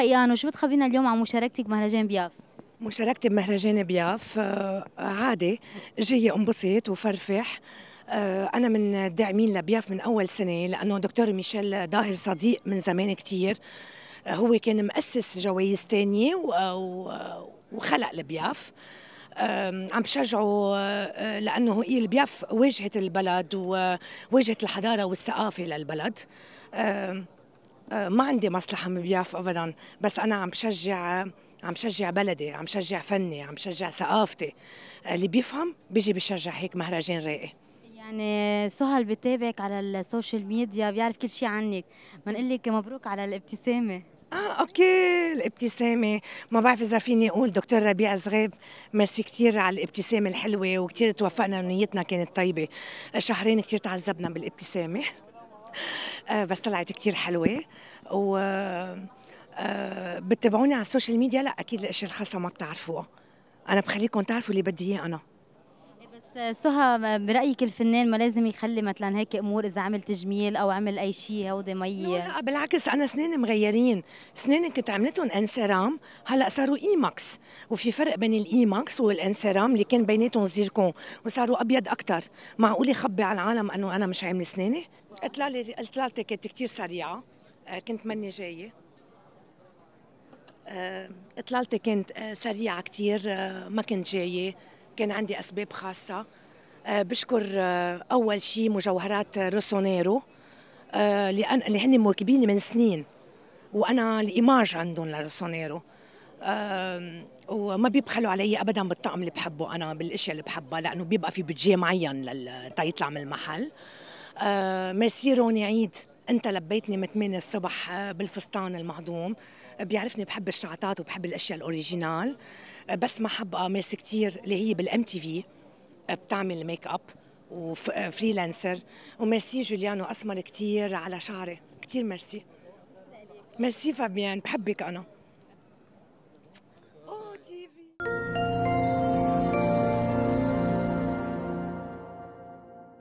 رأيان شو بتخبرينا اليوم عن مشاركتك بمهرجان بياف؟ مشاركتي بمهرجان بياف آه، عادي جاية انبسط وفرفح آه، أنا من الداعمين لبياف من أول سنة لأنه دكتور ميشيل ظاهر صديق من زمان كتير آه، هو كان مؤسس جوائز تانية وخلق البياف عم بشجعه لانه هي البياف واجهه البلد وواجهه الحضاره والثقافه للبلد آه، ما عندي مصلحه من بياف ابدا بس انا عم بشجع عم شجع بلدي عم شجع فني عم شجع ثقافتي آه، اللي بيفهم بيجي بشجع هيك مهرجان راقي يعني سهل بتابعك على السوشيال ميديا بيعرف كل شيء عنك بنقول لك مبروك على الابتسامه اه اوكي الابتسامه ما بعرف اذا فيني اقول دكتور ربيع زغيب ميرسي كثير على الابتسامه الحلوه وكثير توفقنا ونيتنا كانت طيبه شهرين كثير تعذبنا بالابتسامه آه، بس طلعت كثير حلوه و آه، آه، بتتابعوني على السوشيال ميديا لا اكيد الاشياء الخاصه ما بتعرفوها انا بخليكم تعرفوا اللي بدي اياه انا سهى برايك الفنان ما لازم يخلي مثلا هيك امور اذا عمل تجميل او عمل اي شيء هودي مي لا بالعكس انا اسناني مغيرين اسناني كنت عملتهم انسرام هلا صاروا ايماكس وفي فرق بين الايماكس والانسرام اللي كان بيناتهم زيركون وصاروا ابيض اكثر معقول يخبي على العالم انه انا مش عامله اسناني اطلالي اطلالتي كانت كثير سريعه آه، كنت ماني جايه اطلالتي آه، كانت آه، سريعه كثير ما كنت جايه كان عندي أسباب خاصة آه، بشكر آه، أول شيء مجوهرات آه، روسونيرو لأن اللي هن مواكبيني من سنين وأنا الإيماج عندهم لروسونيرو وما بيبخلوا علي ابدا بالطقم اللي بحبه انا بالاشياء اللي بحبها لانه بيبقى في بودجيه معين تيطلع من المحل ميرسي روني عيد انت لبيتني من 8 الصبح آه، بالفستان المهضوم آه، بيعرفني بحب الشعطات وبحب الاشياء الاوريجينال آه، بس ما حب ميرسي كثير اللي هي بالام تي في بتعمل ميك اب وفريلانسر وميرسي جوليانو اسمر كثير على شعري كثير ميرسي ميرسي فابيان بحبك انا